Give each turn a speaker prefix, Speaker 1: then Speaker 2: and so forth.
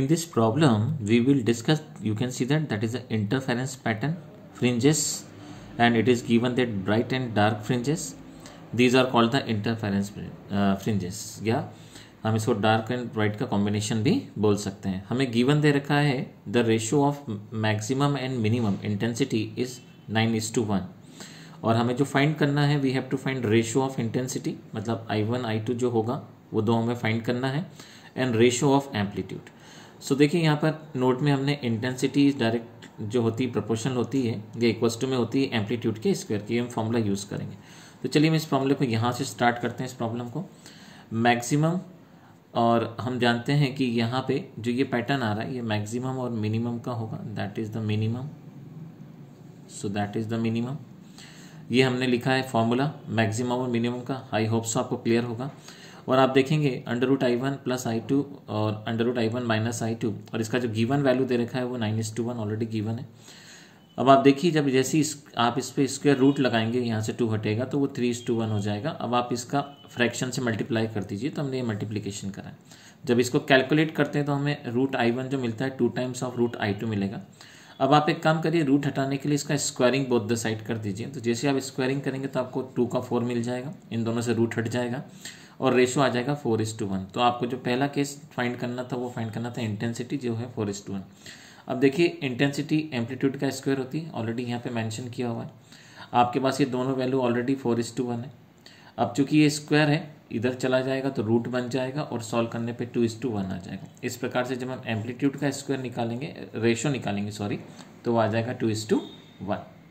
Speaker 1: in this problem we will discuss you can see that that is a interference pattern fringes and it is given that bright and dark fringes these are called the interference uh, fringes yeah हम इसको dark and bright का combination भी बोल सकते हैं हमें given दे रखा है the ratio of maximum and minimum intensity is nine is to one और हमें जो फाइंड करना है we have to find ratio of intensity मतलब आई वन आई टू जो होगा वो दो हमें फाइंड करना है and ratio of amplitude so देखिए यहाँ पर नोट में हमने इंटेंसिटी डायरेक्ट जो होती है प्रपोर्शनल होती है ये इक्वस टू में होती है एम्पलीट्यूड के स्क्वायर की हम फॉर्मूला यूज़ करेंगे तो चलिए हम इस फॉर्मूले को यहाँ से स्टार्ट करते हैं इस प्रॉब्लम को मैक्सिमम और हम जानते हैं कि यहाँ पे जो ये पैटर्न आ रहा है ये मैक्सिमम और मिनिमम का होगा that is the minimum so that is the minimum ये हमने लिखा है फॉर्मूला मैक्सिमम और मिनिमम का आई होप सो आपको क्लियर होगा और आप देखेंगे under root i one plus i two और under root i one minus i two और इसका जो गिवन वैल्यू दे रखा है वो नाइन इस टू वन ऑलरेडी गिवन है अब आप देखिए जब जैसे इस, आप इस पर स्क्वेयर रूट लगाएंगे यहाँ से टू हटेगा तो वो थ्री इस टू वन हो जाएगा अब आप इसका फ्रैक्शन से मल्टीप्लाई कर दीजिए तो हमने ये मल्टीप्लीकेशन करा है जब इसको कैलकुलेट करते हैं तो हमें रूट आई वन जो मिलता है two times of root i two मिलेगा अब आप एक काम करिए रूट हटाने के लिए इसका स्क्वायरिंग बोथ द साइड कर दीजिए तो जैसे आप स्क्वायरिंग करेंगे तो आपको टू का फोर मिल जाएगा इन दोनों से रूट हट जाएगा और रेशो आ जाएगा फोर इज टू वन तो आपको जो पहला केस फाइंड करना था वो फाइंड करना था इंटेंसिटी जो है फोर इज टू वन अब देखिए इंटेंसिटी एम्पलीट्यूड का स्क्वायर होती है ऑलरेडी यहाँ पे मेंशन किया हुआ है आपके पास ये दोनों value already four is to one है अब चूंकि ये स्क्वायर है इधर चला जाएगा तो रूट बन जाएगा और सॉल्व करने पे टू इज टू वन आ जाएगा इस
Speaker 2: प्रकार से जब हम एम्पलीट्यूड का स्क्वायर निकालेंगे रेशो निकालेंगे सॉरी तो वो आ जाएगा टू इज टू वन